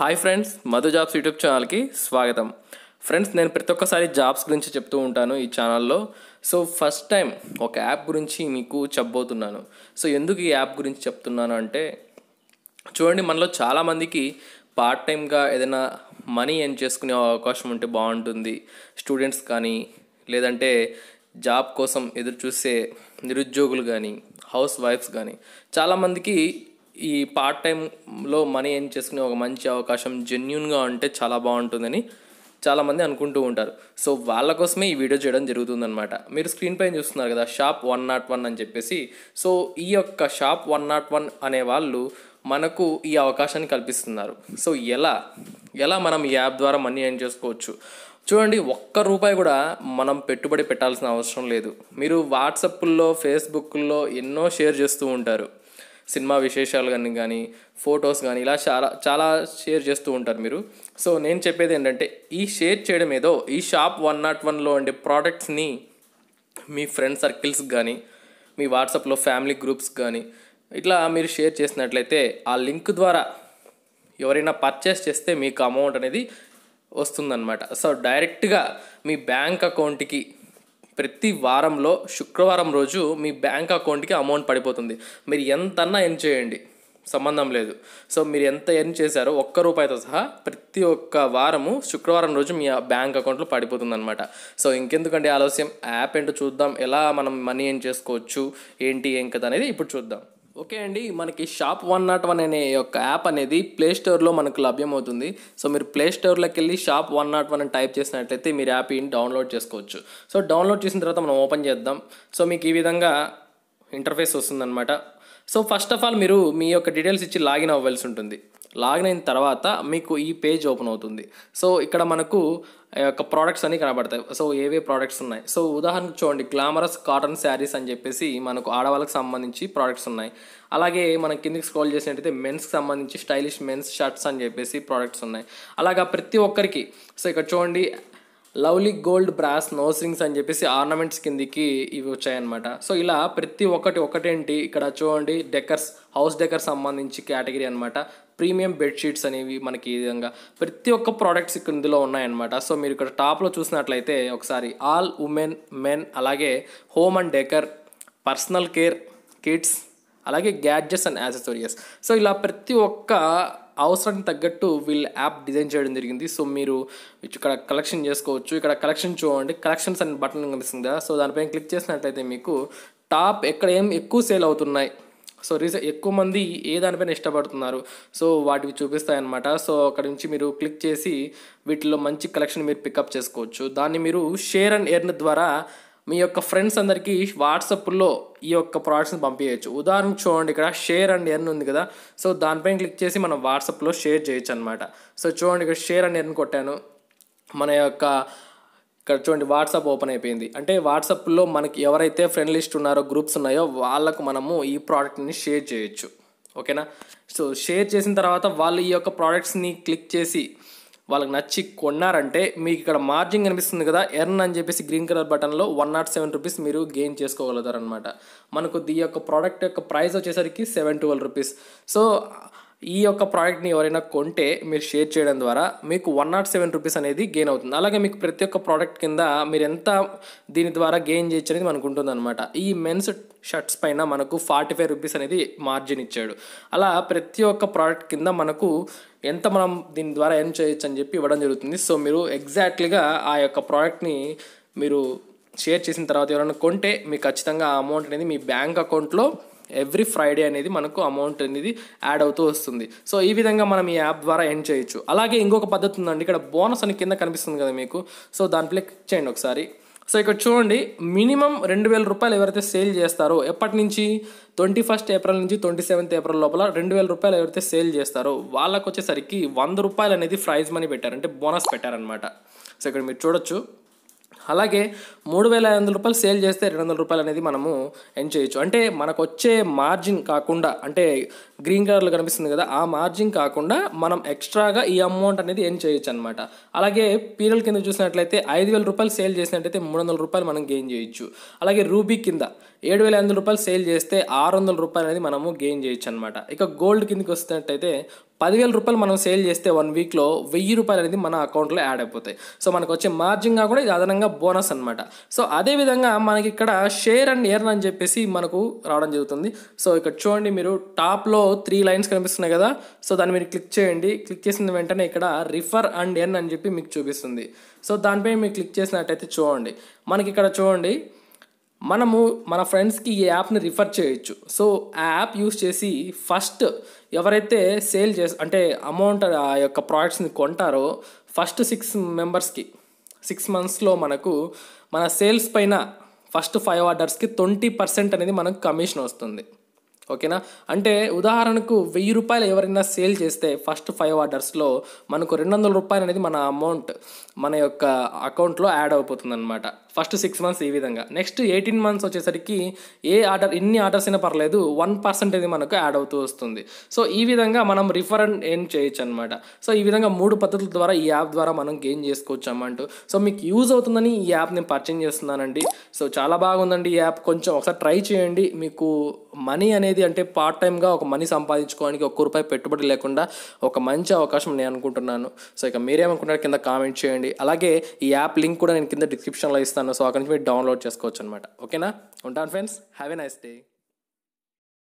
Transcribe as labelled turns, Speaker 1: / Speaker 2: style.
Speaker 1: hi friends Madhu jobs YouTube ఛానల్కి స్వాగతం friends నేను ప్రతి ఒక్కసారి జాబ్స్ గురించి చెప్తూ ఉంటాను ఈ ఛానల్లో సో ఫస్ట్ టైం ఒక యాప్ గురించి మీకు చెప్పబోతున్నాను సో ఎందుకు ఈ యాప్ గురించి చెప్తున్నాను అంటే చూడండి మనలో చాలామందికి పార్ట్ టైంగా ఏదైనా మనీ ఎన్ చేసుకునే అవకాశం ఉంటే బాగుంటుంది స్టూడెంట్స్ కానీ లేదంటే జాబ్ కోసం ఎదురు చూసే నిరుద్యోగులు కానీ హౌస్ వైఫ్స్ కానీ చాలామందికి ఈ పార్ట్ టైంలో మనీ ఏం చేసుకునే ఒక మంచి అవకాశం జెన్యున్గా ఉంటే చాలా బాగుంటుందని చాలామంది అనుకుంటూ ఉంటారు సో వాళ్ళ కోసమే ఈ వీడియో చేయడం జరుగుతుందనమాట మీరు స్క్రీన్ పైన చూస్తున్నారు కదా షాప్ వన్ నాట్ వన్ అని చెప్పేసి సో ఈ యొక్క షాప్ వన్ నాట్ వన్ అనే వాళ్ళు మనకు ఈ అవకాశాన్ని కల్పిస్తున్నారు సో ఎలా ఎలా మనం ఈ యాప్ ద్వారా మనీ ఏం చేసుకోవచ్చు చూడండి ఒక్క రూపాయి కూడా మనం పెట్టుబడి పెట్టాల్సిన అవసరం లేదు మీరు వాట్సాప్లో ఫేస్బుక్లో ఎన్నో షేర్ చేస్తూ ఉంటారు సినిమా విశేషాలు కానీ కానీ ఫొటోస్ కానీ ఇలా చాలా చాలా షేర్ చేస్తూ ఉంటారు మీరు సో నేను చెప్పేది ఏంటంటే ఈ షేర్ చేయడం ఏదో ఈ షాప్ వన్ నాట్ వన్లో ఉండే ప్రోడక్ట్స్ని మీ ఫ్రెండ్ సర్కిల్స్ కానీ మీ వాట్సాప్లో ఫ్యామిలీ గ్రూప్స్ కానీ ఇట్లా మీరు షేర్ చేసినట్లయితే ఆ లింక్ ద్వారా ఎవరైనా పర్చేస్ చేస్తే మీకు అమౌంట్ అనేది వస్తుందన్నమాట సో డైరెక్ట్గా మీ బ్యాంక్ అకౌంట్కి ప్రతి వారంలో శుక్రవారం రోజు మీ బ్యాంక్ అకౌంట్కి అమౌంట్ పడిపోతుంది మీరు ఎంతన్నా ఎర్న్ చేయండి సంబంధం లేదు సో మీరు ఎంత ఎర్న్ చేశారో ఒక్క రూపాయితో సహా ప్రతి ఒక్క వారము శుక్రవారం రోజు మీ బ్యాంక్ అకౌంట్లో పడిపోతుంది అనమాట సో ఇంకెందుకంటే ఆలస్యం యాప్ ఏంటో చూద్దాం ఎలా మనం మనీ ఏం చేసుకోవచ్చు ఏంటి ఏం కదా అనేది ఇప్పుడు చూద్దాం ఓకే అండి మనకి షాప్ వన్ నాట్ వన్ అనే యొక్క యాప్ అనేది ప్లే స్టోర్లో మనకు లభ్యమవుతుంది సో మీరు ప్లే స్టోర్లోకి వెళ్ళి షాప్ వన్ నాట్ వన్ అని టైప్ చేసినట్లయితే మీరు యాప్ డౌన్లోడ్ చేసుకోవచ్చు సో డౌన్లోడ్ చేసిన తర్వాత మనం ఓపెన్ చేద్దాం సో మీకు ఈ విధంగా ఇంటర్ఫేస్ వస్తుందన్నమాట సో ఫస్ట్ ఆఫ్ ఆల్ మీరు మీ యొక్క డీటెయిల్స్ ఇచ్చి లాగిన్ అవ్వాల్సి ఉంటుంది లాగిన్ అయిన తర్వాత మీకు ఈ పేజ్ ఓపెన్ అవుతుంది సో ఇక్కడ మనకు యొక్క ప్రోడక్ట్స్ అన్నీ కనబడతాయి సో ఏవే ప్రోడక్ట్స్ ఉన్నాయి సో ఉదాహరణకు చూడండి గ్లామరస్ కాటన్ శారీస్ అని చెప్పేసి మనకు ఆడవాళ్ళకి సంబంధించి ప్రోడక్ట్స్ ఉన్నాయి అలాగే మనం కిందికి స్క్రోల్ చేసినట్టయితే మెన్స్కి సంబంధించి స్టైలిష్ మెన్స్ షర్ట్స్ అని చెప్పేసి ప్రోడక్ట్స్ ఉన్నాయి అలాగా ప్రతి ఒక్కరికి సో ఇక్కడ చూడండి lovely gold brass nose rings అని చెప్పేసి ఆర్నమెంట్స్ కిందికి ఇవి వచ్చాయన్నమాట సో ఇలా ప్రతి ఒక్కటి ఒకటేంటి ఇక్కడ చూడండి డెకర్స్ హౌస్ డెకర్స్ సంబంధించి కేటగిరీ అనమాట ప్రీమియం బెడ్షీట్స్ అనేవి మనకి ఈ విధంగా ప్రతి ఒక్క ప్రోడక్ట్స్ ఇక్కడ ఇందులో ఉన్నాయన్నమాట సో మీరు ఇక్కడ టాప్లో చూసినట్లయితే ఒకసారి ఆల్ ఉమెన్ మెన్ అలాగే home and decor personal care kids అలాగే గ్యాడ్జెట్స్ అండ్ యాక్సెసరీస్ సో ఇలా ప్రతి ఒక్క అవసరానికి తగ్గట్టు వీళ్ళు యాప్ డిజైన్ చేయడం జరిగింది సో మీరు ఇక్కడ కలెక్షన్ చేసుకోవచ్చు ఇక్కడ కలెక్షన్ చూడండి కలెక్షన్స్ అనే బటన్ కనిపిస్తుంది కదా సో దానిపైన క్లిక్ చేసినట్లయితే మీకు టాప్ ఎక్కడ ఏం ఎక్కువ సేల్ అవుతున్నాయి సో రీస ఎక్కువ మంది ఏ దానిపైన ఇష్టపడుతున్నారు సో వాటివి చూపిస్తాయన్నమాట సో అక్కడి నుంచి మీరు క్లిక్ చేసి వీటిలో మంచి కలెక్షన్ మీరు పికప్ చేసుకోవచ్చు దాన్ని మీరు షేర్ అండ్ ఎర్న్ ద్వారా మీ యొక్క ఫ్రెండ్స్ అందరికీ వాట్సాప్లో ఈ యొక్క ప్రోడక్ట్స్ని పంపించవచ్చు ఉదాహరణకు చూడండి ఇక్కడ షేర్ అండ్ ఎర్న్ ఉంది కదా సో దానిపైన క్లిక్ చేసి మనం వాట్సాప్లో షేర్ చేయొచ్చు అనమాట సో చూడండి ఇక్కడ షేర్ అండ్ ఎర్న్ కొట్టాను మన యొక్క ఇక్కడ చూడండి వాట్సాప్ ఓపెన్ అయిపోయింది అంటే వాట్సాప్లో మనకి ఎవరైతే ఫ్రెండ్ లిస్ట్ ఉన్నారో గ్రూప్స్ ఉన్నాయో వాళ్ళకు మనము ఈ ప్రోడక్ట్ని షేర్ చేయొచ్చు ఓకేనా సో షేర్ చేసిన తర్వాత వాళ్ళు ఈ యొక్క ప్రోడక్ట్స్ని క్లిక్ చేసి వాళ్ళకి నచ్చి కొన్నారంటే మీకు ఇక్కడ మార్జిన్ కనిపిస్తుంది కదా ఎర్న్ అని చెప్పేసి గ్రీన్ కలర్ బటన్లో వన్ నాట్ సెవెన్ రూపీస్ మీరు గెయిన్ చేసుకోగలుగుతారు అనమాట మనకు దీ యొక్క ప్రోడక్ట్ యొక్క ప్రైస్ వచ్చేసరికి సెవెన్ ట్వెల్వ్ రూపీస్ సో ఈ యొక్క ప్రోడక్ట్ని ఎవరైనా కొంటే మీరు షేర్ చేయడం ద్వారా మీకు వన్ నాట్ సెవెన్ రూపీస్ అనేది గెయిన్ అవుతుంది అలాగే మీకు ప్రతి ఒక్క ప్రోడక్ట్ కింద మీరు ఎంత దీని ద్వారా గెయిన్ చేయొచ్చు అనేది మనకు ఉంటుంది అనమాట ఈ మెన్స్ షర్ట్స్ పైన మనకు ఫార్టీ ఫైవ్ రూపీస్ అనేది మార్జిన్ ఇచ్చాడు అలా ప్రతి ఒక్క ప్రోడక్ట్ కింద మనకు ఎంత మనం దీని ద్వారా ఏం చేయొచ్చు అని చెప్పి ఇవ్వడం జరుగుతుంది సో మీరు ఎగ్జాక్ట్లీగా ఆ యొక్క ప్రోడక్ట్ని మీరు షేర్ చేసిన తర్వాత ఎవరైనా కొంటే మీకు ఖచ్చితంగా ఆ అమౌంట్ అనేది మీ బ్యాంక్ అకౌంట్లో ఎవ్రీ ఫ్రైడే అనేది మనకు అమౌంట్ అనేది యాడ్ అవుతూ వస్తుంది సో ఈ విధంగా మనం ఈ యాప్ ద్వారా ఎండ్ చేయొచ్చు అలాగే ఇంకొక పద్ధతి ఉందండి ఇక్కడ బోనస్ అని కింద కనిపిస్తుంది కదా మీకు సో దాంట్లో క్లిక్ చేయండి ఒకసారి సో ఇక్కడ చూడండి మినిమం రెండు వేల రూపాయలు ఎవరైతే సేల్ చేస్తారో ఎప్పటి నుంచి ట్వంటీ ఫస్ట్ ఏప్రిల్ నుంచి ట్వంటీ సెవెంత్ ఏప్రిల్ లోపల రెండు వేల రూపాయలు ఎవరైతే సేల్ చేస్తారో వాళ్ళకు వచ్చేసరికి వంద రూపాయలు అనేది ప్రైజ్ మనీ పెట్టారు అంటే బోనస్ పెట్టారనమాట సో ఇక్కడ మీరు చూడొచ్చు అలాగే మూడు వేల ఐదు వందల రూపాయలు సేల్ చేస్తే రెండు వందల రూపాయలు అనేది మనము ఎన్ చేయొచ్చు అంటే మనకు వచ్చే మార్జిన్ కాకుండా అంటే గ్రీన్ కలర్లో కనిపిస్తుంది కదా ఆ మార్జిన్ కాకుండా మనం ఎక్స్ట్రాగా ఈ అమౌంట్ అనేది ఎన్ చేయొచ్చు అనమాట అలాగే పీరియల్ కింద చూసినట్లయితే ఐదు వేల రూపాయలు సేల్ చేసినట్లయితే మూడు వందల రూపాయలు మనం గెయిన్ చేయొచ్చు అలాగే రూబీ కింద ఏడు వేల ఐదు వందల రూపాయలు సేల్ చేస్తే ఆరు వందల రూపాయలు అనేది మనము గెయిన్ చేయొచ్చు అనమాట ఇక గోల్డ్ కిందకి వస్తున్నట్టయితే పదివేల రూపాయలు మనం సేల్ చేస్తే వన్ వీక్లో వెయ్యి రూపాయలు అనేది మన అకౌంట్లో యాడ్ అయిపోతాయి సో మనకు వచ్చే మార్జిన్గా కూడా ఇది అదనంగా బోనస్ అనమాట సో అదేవిధంగా మనకి ఇక్కడ షేర్ అండ్ ఎర్న్ అని చెప్పేసి మనకు రావడం జరుగుతుంది సో ఇక్కడ చూడండి మీరు టాప్లో త్రీ లైన్స్ కనిపిస్తున్నాయి కదా సో దాన్ని మీరు క్లిక్ చేయండి క్లిక్ చేసిన వెంటనే ఇక్కడ రిఫర్ అండ్ ఎర్న్ అని చెప్పి మీకు చూపిస్తుంది సో దానిపై మీరు క్లిక్ చేసినట్టయితే చూడండి మనకి ఇక్కడ చూడండి మనము మన ఫ్రెండ్స్కి ఈ యాప్ని రిఫర్ చేయొచ్చు సో ఆ యాప్ యూస్ చేసి ఫస్ట్ ఎవరైతే సేల్ చే అంటే అమౌంట్ ఆ యొక్క ప్రోడక్ట్స్ని కొంటారో ఫస్ట్ సిక్స్ మెంబర్స్కి సిక్స్ మంత్స్లో మనకు మన సేల్స్ పైన ఫస్ట్ ఫైవ్ ఆర్డర్స్కి ట్వంటీ పర్సెంట్ అనేది మనకు కమిషన్ వస్తుంది ఓకేనా అంటే ఉదాహరణకు వెయ్యి రూపాయలు ఎవరైనా సేల్ చేస్తే ఫస్ట్ ఫైవ్ ఆర్డర్స్లో మనకు రెండు వందల రూపాయలు అనేది మన అమౌంట్ మన యొక్క అకౌంట్లో యాడ్ అయిపోతుంది అనమాట ఫస్ట్ సిక్స్ మంత్స్ ఈ విధంగా నెక్స్ట్ ఎయిటీన్ మంత్స్ వచ్చేసరికి ఏ ఆర్డర్ ఎన్ని ఆర్డర్స్ అయినా పర్లేదు వన్ పర్సెంట్ అనేది మనకు యాడ్ అవుతూ వస్తుంది సో ఈ విధంగా మనం రిఫర్ ఏం చేయొచ్చు అనమాట సో ఈ విధంగా మూడు పద్ధతుల ద్వారా ఈ యాప్ ద్వారా మనం గెయిన్ చేసుకోవచ్చు అమౌంట్ సో మీకు యూజ్ అవుతుందని ఈ యాప్ నేను పర్చేజ్ చేస్తున్నానండి సో చాలా బాగుందండి ఈ యాప్ కొంచెం ఒకసారి ట్రై చేయండి మీకు మనీ అనేది అనేది అంటే పార్ట్ టైంగా ఒక మనీ సంపాదించుకోవడానికి ఒక్క రూపాయి పెట్టుబడి లేకుండా ఒక మంచి అవకాశం నేను అనుకుంటున్నాను సో ఇక మీరేమనుకుంటారు కింద కామెంట్ చేయండి అలాగే ఈ యాప్ లింక్ కూడా నేను కింద డిస్క్రిప్షన్లో ఇస్తాను సో అక్కడి నుంచి మీరు డౌన్లోడ్ చేసుకోవచ్చు అనమాట ఓకేనా ఉంటాను friends have a nice day